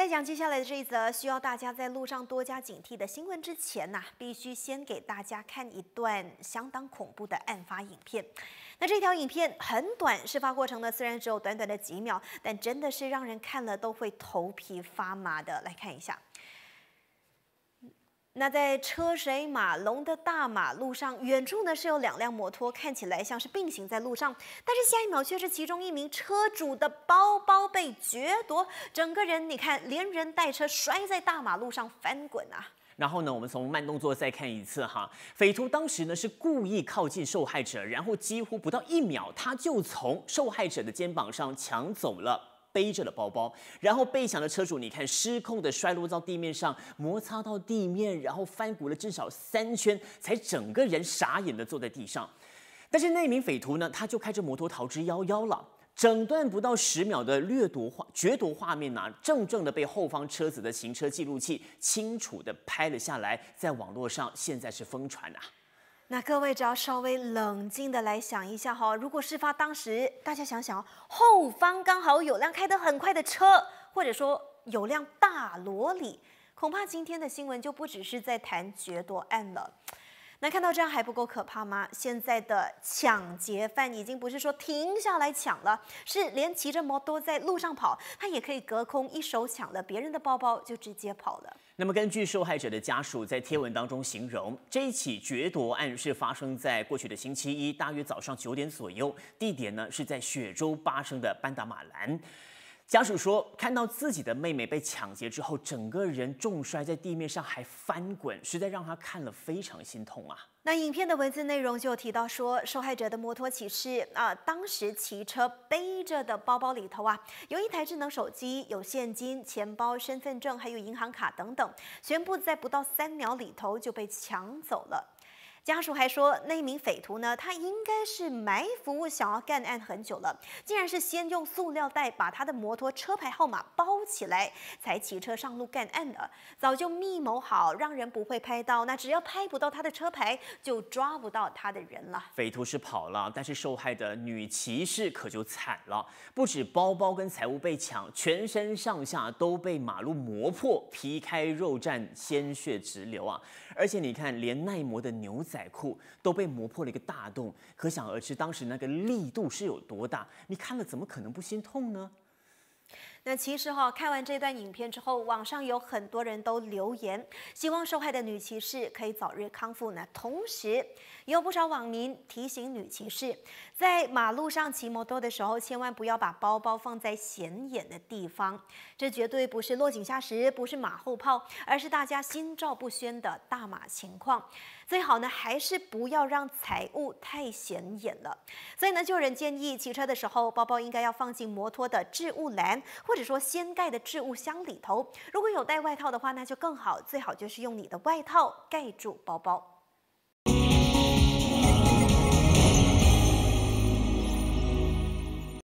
在讲接下来的这一则需要大家在路上多加警惕的新闻之前呢，必须先给大家看一段相当恐怖的案发影片。那这条影片很短，事发过程呢虽然只有短短的几秒，但真的是让人看了都会头皮发麻的。来看一下。那在车水马龙的大马路上，远处呢是有两辆摩托，看起来像是并行在路上，但是下一秒却是其中一名车主的包包被掠夺，整个人你看连人带车摔在大马路上翻滚啊！然后呢，我们从慢动作再看一次哈，匪徒当时呢是故意靠近受害者，然后几乎不到一秒，他就从受害者的肩膀上抢走了。背着的包包，然后被抢的车主，你看失控的摔落到地面上，摩擦到地面，然后翻滚了至少三圈，才整个人傻眼的坐在地上。但是那名匪徒呢，他就开着摩托逃之夭夭了。整段不到十秒的掠夺画掠夺画面呢，正正的被后方车子的行车记录器清楚的拍了下来，在网络上现在是疯传呐。那各位只要稍微冷静的来想一下哈，如果事发当时，大家想想后方刚好有辆开得很快的车，或者说有辆大罗里，恐怕今天的新闻就不只是在谈决斗案了。那看到这样还不够可怕吗？现在的抢劫犯已经不是说停下来抢了，是连骑着摩托在路上跑，他也可以隔空一手抢了别人的包包就直接跑了。那么根据受害者的家属在贴文当中形容，这一起掠夺案是发生在过去的星期一大约早上九点左右，地点呢是在雪州巴生的班达马兰。家属说，看到自己的妹妹被抢劫之后，整个人重摔在地面上，还翻滚，实在让他看了非常心痛啊。那影片的文字内容就提到说，受害者的摩托骑士啊，当时骑车背着的包包里头啊，有一台智能手机、有现金、钱包、身份证，还有银行卡等等，全部在不到三秒里头就被抢走了。家属还说，那名匪徒呢？他应该是埋伏，想要干案很久了。竟然是先用塑料袋把他的摩托车牌号码包起来，才骑车上路干案的。早就密谋好，让人不会拍到。那只要拍不到他的车牌，就抓不到他的人了。匪徒是跑了，但是受害的女骑士可就惨了。不止包包跟财物被抢，全身上下都被马路磨破，皮开肉绽，鲜血直流啊！而且你看，连耐磨的牛仔。仔裤都被磨破了一个大洞，可想而知当时那个力度是有多大。你看了怎么可能不心痛呢？那其实哈，看完这段影片之后，网上有很多人都留言，希望受害的女骑士可以早日康复。那同时，有不少网民提醒女骑士，在马路上骑摩托的时候，千万不要把包包放在显眼的地方。这绝对不是落井下石，不是马后炮，而是大家心照不宣的大马情况。最好呢，还是不要让财物太显眼了。所以呢，就有人建议，骑车的时候，包包应该要放进摩托的置物篮。或者说，先盖的置物箱里头，如果有带外套的话，那就更好。最好就是用你的外套盖住包包。